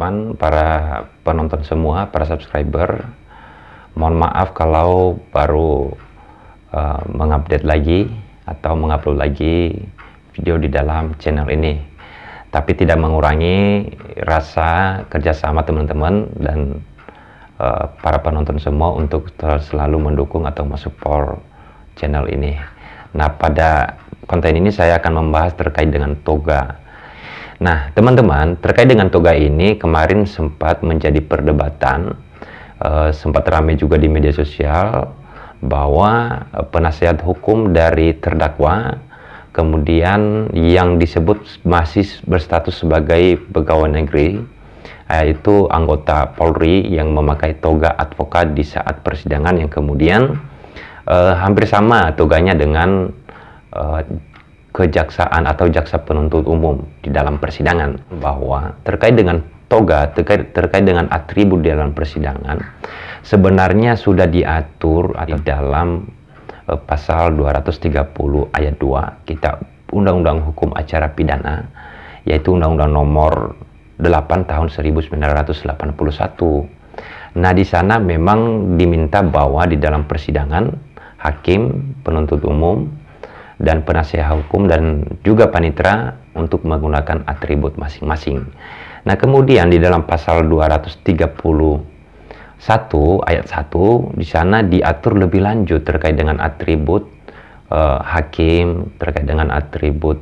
teman-teman, para penonton semua, para subscriber. Mohon maaf kalau baru uh, mengupdate lagi atau mengupload lagi video di dalam channel ini. Tapi tidak mengurangi rasa kerjasama teman-teman dan uh, para penonton semua untuk selalu mendukung atau mensupport channel ini. Nah, pada konten ini saya akan membahas terkait dengan toga Nah, teman-teman, terkait dengan toga ini kemarin sempat menjadi perdebatan, uh, sempat ramai juga di media sosial bahwa uh, penasihat hukum dari terdakwa kemudian yang disebut masih berstatus sebagai pegawai negeri yaitu anggota Polri yang memakai toga advokat di saat persidangan yang kemudian uh, hampir sama toganya dengan kejaksaan atau jaksa penuntut umum di dalam persidangan bahwa terkait dengan toga terkait, terkait dengan atribut di dalam persidangan sebenarnya sudah diatur di iya. dalam eh, pasal 230 ayat 2 kita Undang-Undang Hukum Acara Pidana yaitu Undang-Undang Nomor 8 tahun 1981. Nah, di sana memang diminta bahwa di dalam persidangan hakim penuntut umum dan penasihat hukum dan juga panitra untuk menggunakan atribut masing-masing. Nah, kemudian di dalam pasal 231 ayat 1 di sana diatur lebih lanjut terkait dengan atribut eh, hakim, terkait dengan atribut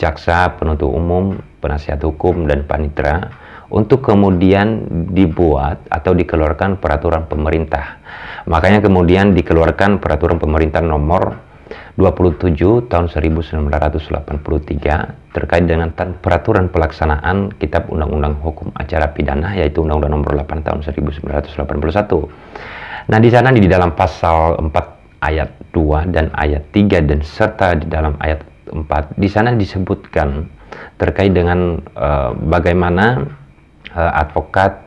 jaksa, penuntut umum, penasihat hukum dan panitra untuk kemudian dibuat atau dikeluarkan peraturan pemerintah. Makanya kemudian dikeluarkan peraturan pemerintah nomor 27 tahun 1983 terkait dengan peraturan pelaksanaan Kitab Undang-Undang Hukum Acara Pidana yaitu Undang-Undang Nomor 8 tahun 1981. Nah, di sana di dalam pasal 4 ayat 2 dan ayat 3 dan serta di dalam ayat 4 di sana disebutkan terkait dengan uh, bagaimana uh, advokat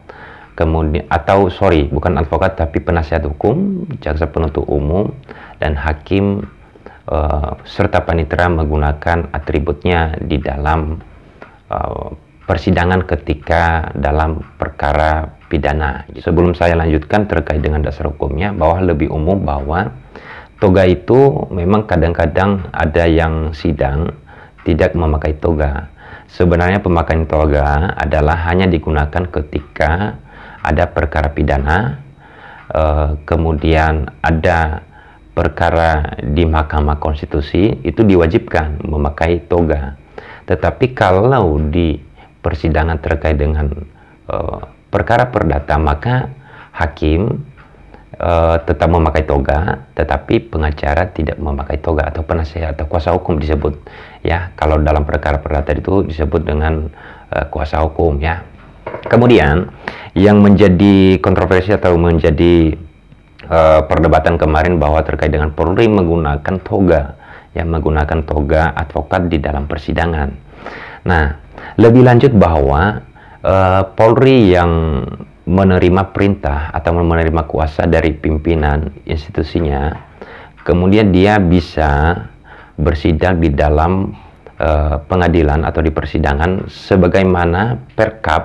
kemudian atau sorry bukan advokat tapi penasihat hukum jaksa penuntut umum dan hakim uh, serta panitera menggunakan atributnya di dalam uh, persidangan ketika dalam perkara pidana. Sebelum saya lanjutkan terkait dengan dasar hukumnya, bahwa lebih umum bahwa toga itu memang kadang-kadang ada yang sidang tidak memakai toga. Sebenarnya pemakaian toga adalah hanya digunakan ketika ada perkara pidana, eh, kemudian ada perkara di Mahkamah Konstitusi itu diwajibkan memakai toga. Tetapi kalau di persidangan terkait dengan uh, perkara perdata maka hakim uh, tetap memakai toga, tetapi pengacara tidak memakai toga atau penasehat atau kuasa hukum disebut ya. Kalau dalam perkara perdata itu disebut dengan uh, kuasa hukum ya. Kemudian yang menjadi kontroversi atau menjadi Eh, perdebatan kemarin bahwa terkait dengan Polri menggunakan toga, yang menggunakan toga advokat di dalam persidangan. Nah, lebih lanjut bahwa uh, Polri yang menerima perintah atau menerima kuasa dari pimpinan institusinya, kemudian dia bisa bersidang di dalam uh, pengadilan atau di persidangan sebagaimana Perkap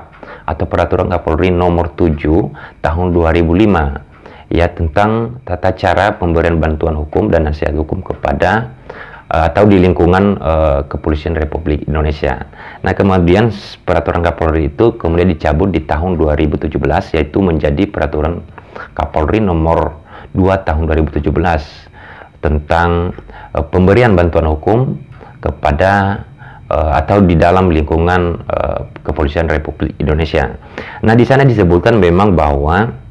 atau Peraturan Kapolri Nomor 7 Tahun 2005 ya tentang tata cara pemberian bantuan hukum dan nasihat hukum kepada eh, atau di lingkungan uh, Kepolisian Republik Indonesia. Nah, kemudian peraturan Kapolri itu kemudian dicabut di tahun 2017 yaitu menjadi peraturan Kapolri nomor 2 tahun 2017 tentang uh, pemberian bantuan hukum kepada uh, atau di dalam lingkungan uh, Kepolisian Republik Indonesia. Nah, di sana disebutkan memang bahwa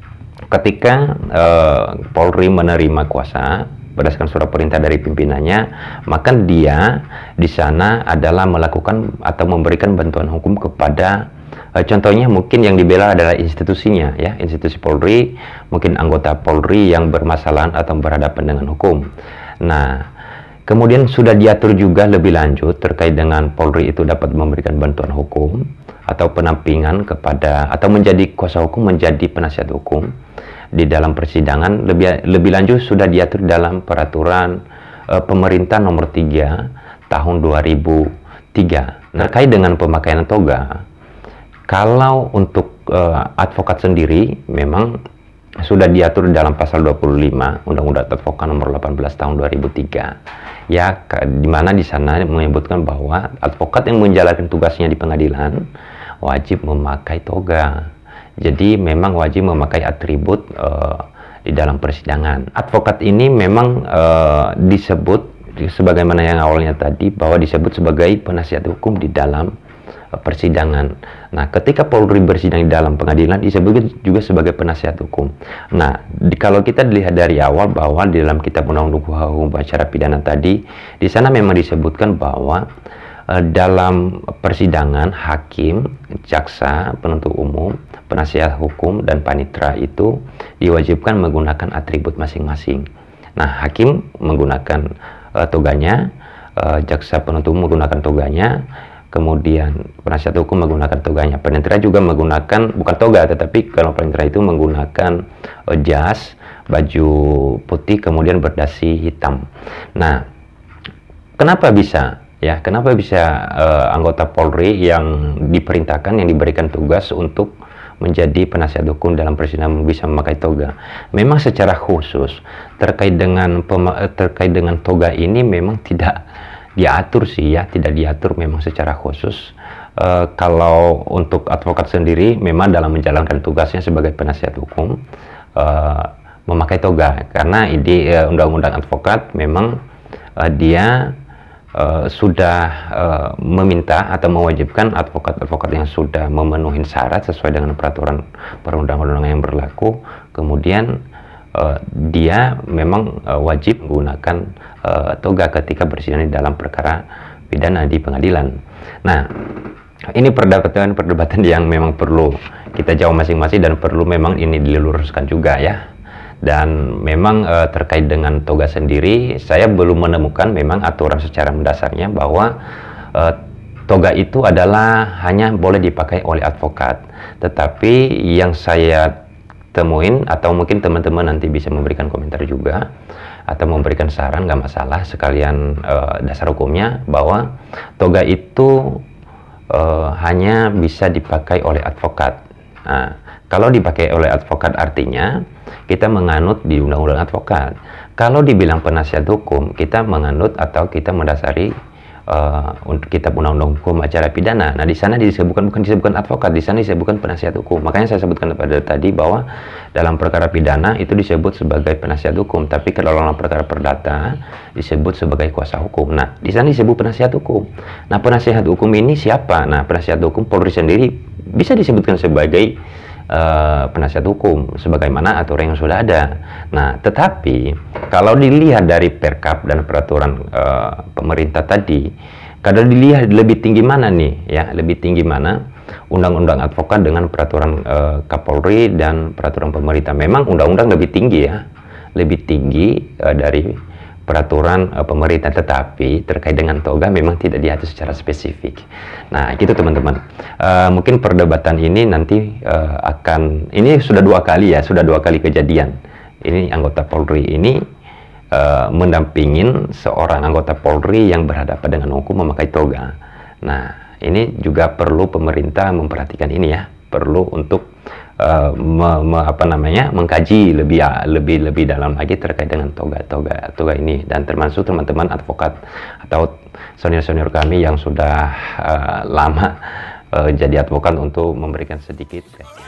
ketika uh, Polri menerima kuasa berdasarkan surat perintah dari pimpinannya, maka dia di sana adalah melakukan atau memberikan bantuan hukum kepada uh, contohnya mungkin yang dibela adalah institusinya ya, institusi Polri, mungkin anggota Polri yang bermasalah atau berhadapan dengan hukum. Nah, Kemudian sudah diatur juga lebih lanjut terkait dengan Polri itu dapat memberikan bantuan hukum atau penampingan kepada atau menjadi kuasa hukum menjadi penasihat hukum di dalam persidangan lebih lebih lanjut sudah diatur dalam peraturan uh, pemerintah nomor 3 tahun 2003 nah, terkait dengan pemakaian toga kalau untuk uh, advokat sendiri memang sudah diatur dalam pasal 25 Undang-Undang Advokat nomor 18 tahun 2003 ya di mana di sana menyebutkan bahwa advokat yang menjalankan tugasnya di pengadilan wajib memakai toga jadi memang wajib memakai atribut uh, di dalam persidangan. Advokat ini memang uh, disebut sebagaimana yang awalnya tadi bahwa disebut sebagai penasihat hukum di dalam eh, persidangan. Nah, ketika Polri bersidang di dalam pengadilan disebut juga sebagai penasihat hukum. Nah, di, kalau kita lihat dari awal bahwa di dalam kitab Undang-Undang Hukum Acara Pidana tadi, di sana memang disebutkan bahwa Eh, dalam persidangan hakim, jaksa, penuntut umum, penasihat hukum dan panitra itu diwajibkan menggunakan atribut masing-masing. Nah, hakim menggunakan uh, toganya, uh, jaksa penuntut umum menggunakan toganya, kemudian penasihat hukum menggunakan toganya. Panitra juga menggunakan bukan toga tetapi kalau panitra itu menggunakan uh, jas, baju putih kemudian berdasi hitam. Nah, kenapa bisa ya kenapa bisa uh, anggota Polri yang diperintahkan yang diberikan tugas untuk menjadi penasihat hukum dalam persidangan bisa memakai toga. Memang secara khusus terkait dengan eh, terkait dengan toga ini memang tidak diatur sih ya, tidak diatur memang secara khusus. Uh, kalau untuk advokat sendiri memang dalam menjalankan tugasnya sebagai penasihat hukum uh, memakai toga karena ide undang undang-undang advokat memang uh, dia Eh, sudah uh, meminta atau mewajibkan advokat-advokat yang sudah memenuhi syarat sesuai dengan peraturan perundang-undangan yang berlaku, kemudian uh, dia memang uh, wajib menggunakan uh, toga ketika bersidang di dalam perkara pidana di pengadilan. Nah, ini perdebatan-perdebatan yang memang perlu kita jawab masing-masing dan perlu memang ini diluruskan juga ya. Dan memang e, terkait dengan toga sendiri, saya belum menemukan memang aturan secara mendasarnya bahwa e, toga itu adalah hanya boleh dipakai oleh advokat. Tetapi yang saya temuin atau mungkin teman-teman nanti bisa memberikan komentar juga atau memberikan saran nggak masalah sekalian uh, dasar hukumnya bahwa toga itu uh, hanya bisa dipakai oleh advokat Nah, kalau dipakai oleh advokat artinya kita menganut di undang-undang advokat. Kalau dibilang penasihat hukum, kita menganut atau kita mendasari uh, kitab undang-undang hukum acara pidana. Nah, di sana disebutkan bukan disebutkan advokat, di sana disebutkan penasihat hukum. Makanya saya sebutkan pada tadi bahwa dalam perkara pidana itu disebut sebagai penasihat hukum, tapi kalau dalam perkara perdata disebut sebagai kuasa hukum. Nah, di sana disebut penasihat hukum. Nah, penasihat hukum ini siapa? Nah, penasihat hukum Polri sendiri bisa disebutkan sebagai uh, penasihat hukum sebagaimana aturan yang sudah ada. Nah, tetapi kalau dilihat dari Perkap dan peraturan uh, pemerintah tadi, kalau dilihat lebih tinggi mana nih ya, lebih tinggi mana? Undang-undang advokat dengan peraturan uh, Kapolri dan peraturan pemerintah. Memang undang-undang lebih tinggi ya. Lebih tinggi uh, dari peraturan uh, pemerintah tetapi terkait dengan toga memang tidak diatur secara spesifik. Nah, gitu teman-teman. Uh, mungkin perdebatan ini nanti uh, akan ini sudah dua kali ya, sudah dua kali kejadian. Ini anggota Polri ini uh, mendampingin seorang anggota Polri yang berhadapan dengan hukum memakai toga. Nah, ini juga perlu pemerintah memperhatikan ini ya, perlu untuk Eh, me, me, apa namanya mengkaji lebih ah, lebih lebih dalam lagi terkait dengan toga-toga toga ini dan termasuk teman-teman advokat atau senior-senior kami yang sudah uh, lama uh, jadi advokat untuk memberikan sedikit.